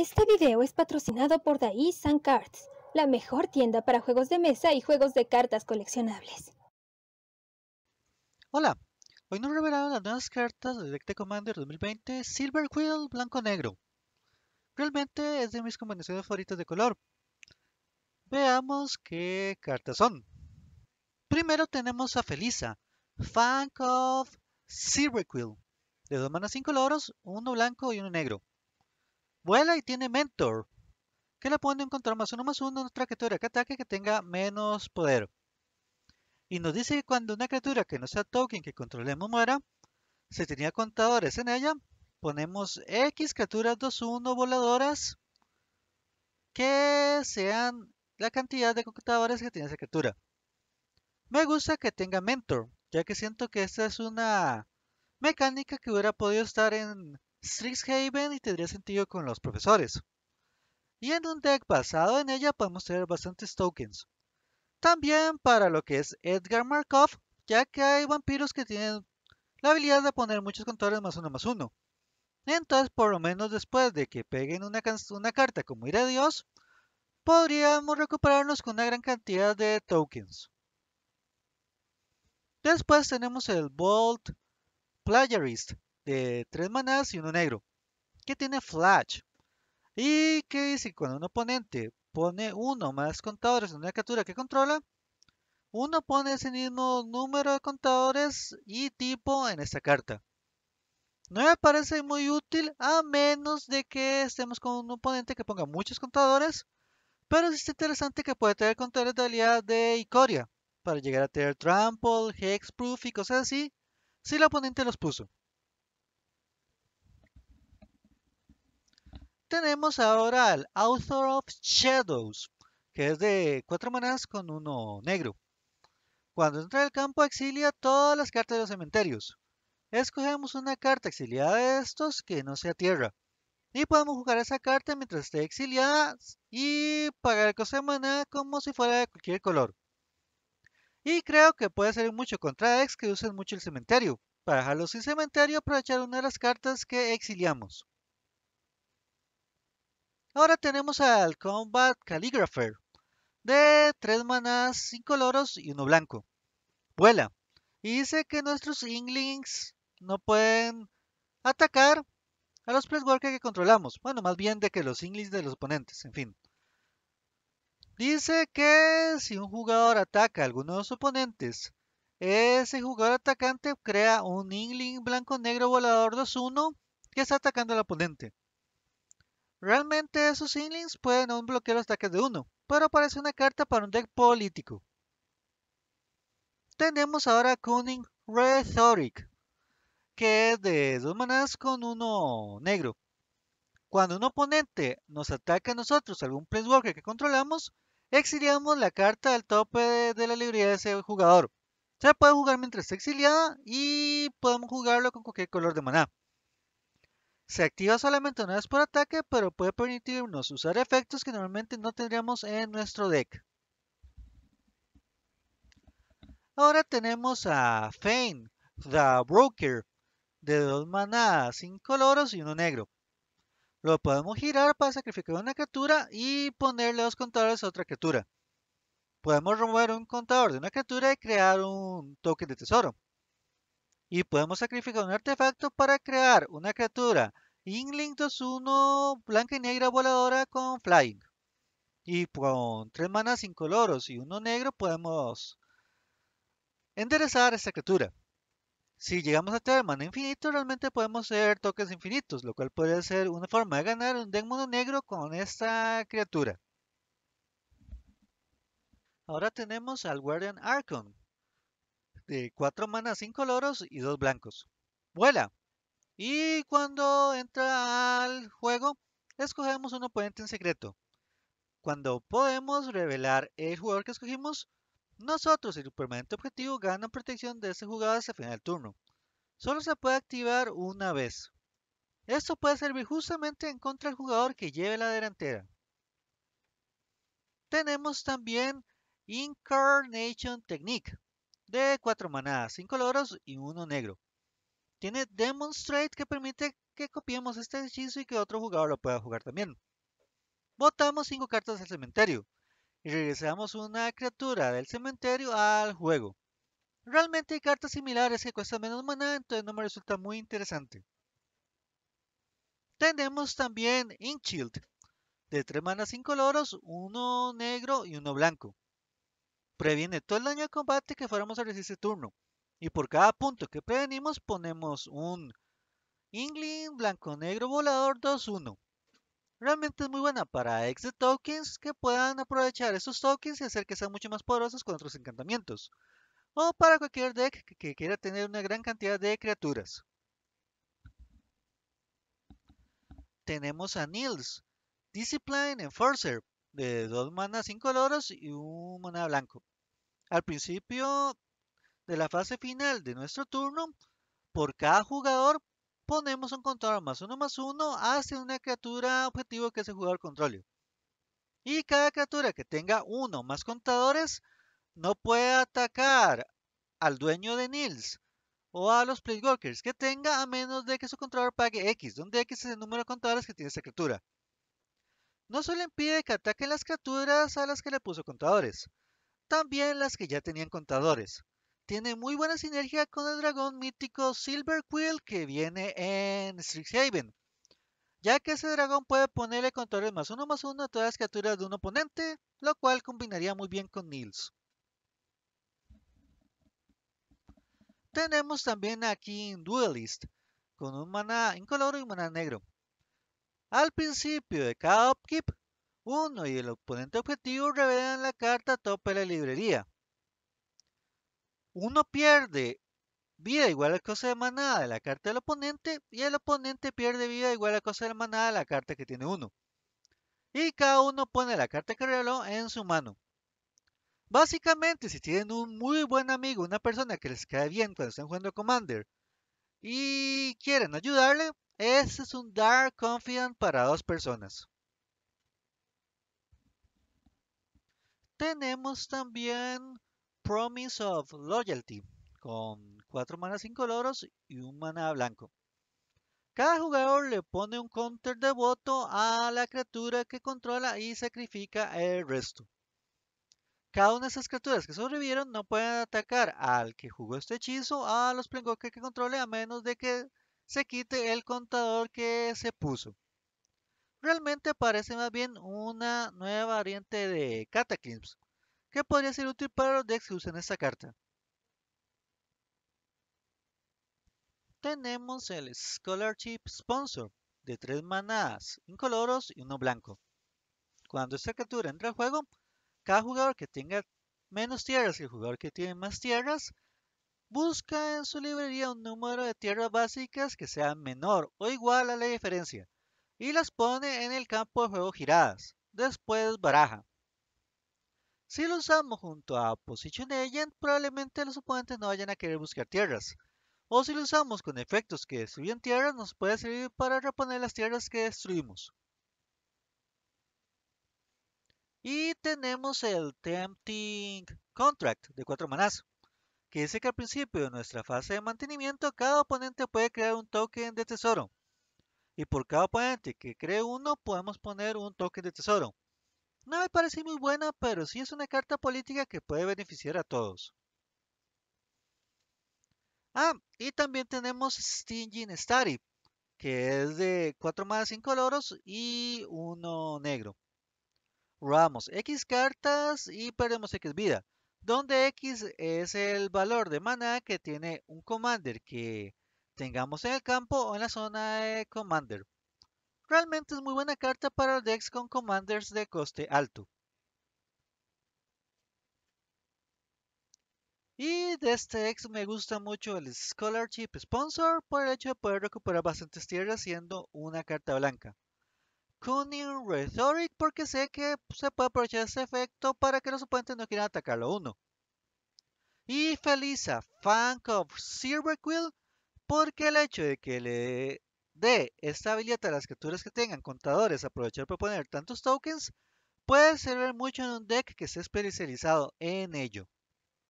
Este video es patrocinado por Dai Cards, la mejor tienda para juegos de mesa y juegos de cartas coleccionables. Hola, hoy nos revelaron las nuevas cartas de Deck Commander 2020 Silver Quill Blanco Negro. Realmente es de mis combinaciones favoritas de color. Veamos qué cartas son. Primero tenemos a Felisa, Fan of Silver Quill, de dos manas loros, uno blanco y uno negro vuela y tiene mentor. Que la pueden encontrar más uno más uno en otra criatura que ataque que tenga menos poder. Y nos dice que cuando una criatura que no sea token que controlemos muera, si tenía contadores en ella, ponemos X criaturas 2-1 voladoras que sean la cantidad de contadores que tiene esa criatura. Me gusta que tenga mentor, ya que siento que esta es una mecánica que hubiera podido estar en Strixhaven y tendría sentido con los profesores. Y en un deck basado en ella podemos tener bastantes tokens. También para lo que es Edgar Markov, ya que hay vampiros que tienen la habilidad de poner muchos contadores más uno más uno. Entonces, por lo menos después de que peguen una, carta como ir a Dios, podríamos recuperarnos con una gran cantidad de tokens. Después tenemos el Bolt Playerist. 3 tres manadas y uno negro, que tiene flash. Y que dice, cuando un oponente pone uno más contadores en una criatura que controla, uno pone ese mismo número de contadores y tipo en esta carta. No me parece muy útil a menos de que estemos con un oponente que ponga muchos contadores, pero es interesante que puede tener contadores de habilidad de Icoria para llegar a tener Trample, Hexproof y cosas así, si el oponente los puso. Tenemos ahora al Author of Shadows, que es de cuatro manadas con uno negro. Cuando entra al campo exilia todas las cartas de los cementerios. Escogemos una carta exiliada de estos que no sea tierra. Y podemos jugar esa carta mientras esté exiliada y pagar el coste de maná como si fuera de cualquier color. Y creo que puede ser mucho contra ex que usen mucho el cementerio. Para dejarlo sin cementerio aprovechar una de las cartas que exiliamos. Ahora tenemos al Combat Calligrapher, de 3 manas, 5 loros y uno blanco. Vuela. Y dice que nuestros Inglings no pueden atacar a los workers que controlamos. Bueno, más bien de que los Inglings de los oponentes, en fin. Dice que si un jugador ataca a alguno de los oponentes, ese jugador atacante crea un Ingling blanco-negro volador 2-1 que está atacando al oponente. Realmente esos inlings pueden aún bloquear los ataques de uno, pero parece una carta para un deck político. Tenemos ahora Cunning Rhetoric, que es de dos manadas con uno negro. Cuando un oponente nos ataca a nosotros, algún Planeswalker que controlamos, exiliamos la carta al tope de, la librería de ese jugador. Se puede jugar mientras está exiliada y podemos jugarlo con cualquier color de maná. Se activa solamente una vez por ataque, pero puede permitirnos usar efectos que normalmente no tendríamos en nuestro deck. Ahora tenemos a Fane, The Broker, de dos manadas, cinco loros y uno negro. Lo podemos girar para sacrificar una criatura y ponerle dos contadores a otra criatura. Podemos remover un contador de una criatura y crear un token de tesoro. Y podemos sacrificar un artefacto para crear una criatura Ingling 2-1 blanca y negra voladora con Flying. Y con 3 manas incoloros y uno negro podemos enderezar esta criatura. Si llegamos a tener mana infinito, realmente podemos hacer toques infinitos, lo cual puede ser una forma de ganar un mono negro con esta criatura. Ahora tenemos al Guardian Archon, de 4 manas loros y 2 blancos. Vuela. Y cuando entra al juego, escogemos un oponente en secreto. Cuando podemos revelar el jugador que escogimos, nosotros y el permanente objetivo ganan protección de ese jugador hasta el final del turno. Solo se puede activar una vez. Esto puede servir justamente en contra del jugador que lleve la delantera. Tenemos también Incarnation Technique, de 4 manadas, 5 loros y 1 negro. Tiene Demonstrate que permite que copiemos este hechizo y que otro jugador lo pueda jugar también. Botamos 5 cartas al cementerio y regresamos una criatura del cementerio al juego. Realmente hay cartas similares que cuestan menos maná, entonces no me resulta muy interesante. Tenemos también Inchild, de 3 manadas, 5 loros, 1 negro y 1 blanco previene todo el daño de combate que fuéramos a recibir ese turno. Y por cada punto que prevenimos ponemos un Ingling Blanco Negro Volador 2-1. Realmente es muy buena para ex de tokens que puedan aprovechar esos tokens y hacer que sean mucho más poderosos con otros encantamientos. O para cualquier deck que quiera tener una gran cantidad de criaturas. Tenemos a Nils, Discipline Enforcer, de dos manas incoloros y un mana blanco. Al principio de la fase final de nuestro turno, por cada jugador ponemos un contador más uno más uno hacia una criatura objetivo que ese jugador controle. Y cada criatura que tenga uno más contadores no puede atacar al dueño de Nils o a los Playworkers que tenga a menos de que su contador pague X, donde X es el número de contadores que tiene esa criatura no solo impide que ataque las criaturas a las que le puso contadores, también las que ya tenían contadores. Tiene muy buena sinergia con el dragón mítico Silver Quill que viene en Strixhaven, ya que ese dragón puede ponerle contadores más uno más uno a todas las criaturas de un oponente, lo cual combinaría muy bien con Nils. Tenemos también aquí en Duelist, con un mana color y un mana negro. Al principio de cada upkeep, uno y el oponente objetivo revelan la carta tope de la librería. Uno pierde vida igual a cosa de manada de la carta del oponente y el oponente pierde vida igual a cosa de manada de la carta que tiene uno. Y cada uno pone la carta que reveló en su mano. Básicamente, si tienen un muy buen amigo, una persona que les cae bien cuando están jugando Commander y quieren ayudarle, este es un Dark Confidant para dos personas. Tenemos también Promise of Loyalty con 4 manas incoloros y un mana blanco. Cada jugador le pone un counter de voto a la criatura que controla y sacrifica el resto. Cada una de esas criaturas que sobrevivieron no pueden atacar al que jugó este hechizo a los Plengoque que controle a menos de que se quite el contador que se puso. Realmente parece más bien una nueva variante de Cataclysm, que podría ser útil para los decks que usan esta carta. Tenemos el Scholarship Sponsor, de 3 manadas, incoloros y uno blanco. Cuando esta criatura entra al juego, cada jugador que tenga menos tierras y el jugador que tiene más tierras Busca en su librería un número de tierras básicas que sea menor o igual a la diferencia y las pone en el campo de juego giradas. Después baraja. Si lo usamos junto a Position Agent, probablemente los oponentes no vayan a querer buscar tierras. O si lo usamos con efectos que destruyen tierras, nos puede servir para reponer las tierras que destruimos. Y tenemos el Tempting Contract de 4 manazos que dice que al principio de nuestra fase de mantenimiento cada oponente puede crear un token de tesoro. Y por cada oponente que cree uno podemos poner un token de tesoro. No me parece muy buena, pero sí es una carta política que puede beneficiar a todos. Ah, y también tenemos Stinging Starry, que es de 4 más 5 loros y 1 negro. Robamos X cartas y perdemos X vida donde X es el valor de mana que tiene un commander que tengamos en el campo o en la zona de commander. Realmente es muy buena carta para decks con commanders de coste alto. Y de este deck me gusta mucho el Scholarship Sponsor por el hecho de poder recuperar bastantes tierras siendo una carta blanca. Cunning Rhetoric porque sé que se puede aprovechar ese efecto para que los oponentes no quieran atacarlo a uno. Y Felisa, fan of Silver Quill, porque el hecho de que le dé esta habilidad a las criaturas que tengan contadores, aprovechar para poner tantos tokens, puede servir mucho en un deck que esté especializado en ello.